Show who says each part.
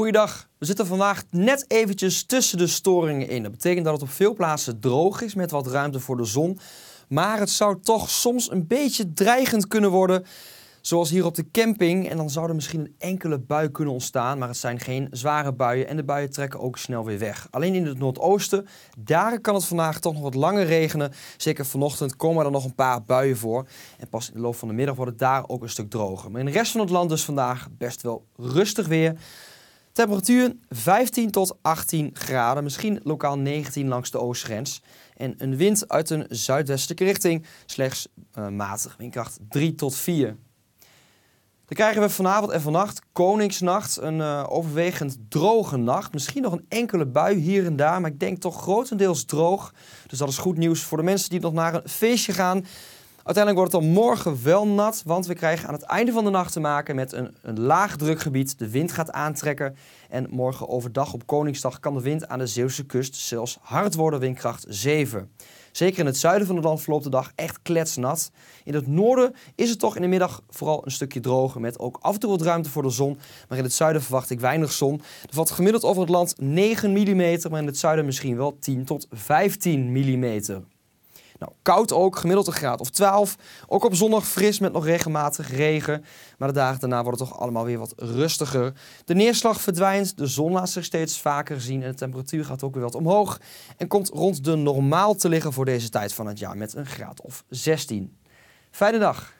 Speaker 1: Goeiedag. We zitten vandaag net eventjes tussen de storingen in. Dat betekent dat het op veel plaatsen droog is met wat ruimte voor de zon. Maar het zou toch soms een beetje dreigend kunnen worden. Zoals hier op de camping. En dan zou er misschien een enkele bui kunnen ontstaan. Maar het zijn geen zware buien. En de buien trekken ook snel weer weg. Alleen in het noordoosten, daar kan het vandaag toch nog wat langer regenen. Zeker vanochtend komen er nog een paar buien voor. En pas in de loop van de middag wordt het daar ook een stuk droger. Maar in de rest van het land dus vandaag best wel rustig weer. Temperatuur 15 tot 18 graden, misschien lokaal 19 langs de oostgrens. En een wind uit een zuidwestelijke richting, slechts eh, matig, windkracht 3 tot 4. Dan krijgen we vanavond en vannacht, Koningsnacht, een eh, overwegend droge nacht. Misschien nog een enkele bui hier en daar, maar ik denk toch grotendeels droog. Dus dat is goed nieuws voor de mensen die nog naar een feestje gaan. Uiteindelijk wordt het dan morgen wel nat, want we krijgen aan het einde van de nacht te maken met een, een laag drukgebied. De wind gaat aantrekken en morgen overdag op Koningsdag kan de wind aan de Zeeuwse kust zelfs hard worden, windkracht 7. Zeker in het zuiden van het land verloopt de dag echt kletsnat. In het noorden is het toch in de middag vooral een stukje droger met ook af en toe wat ruimte voor de zon. Maar in het zuiden verwacht ik weinig zon. Er valt gemiddeld over het land 9 mm, maar in het zuiden misschien wel 10 tot 15 mm. Nou, koud ook, gemiddeld een graad of 12. Ook op zondag fris met nog regelmatig regen. Maar de dagen daarna worden het toch allemaal weer wat rustiger. De neerslag verdwijnt, de zon laat zich steeds vaker zien en de temperatuur gaat ook weer wat omhoog. En komt rond de normaal te liggen voor deze tijd van het jaar met een graad of 16. Fijne dag!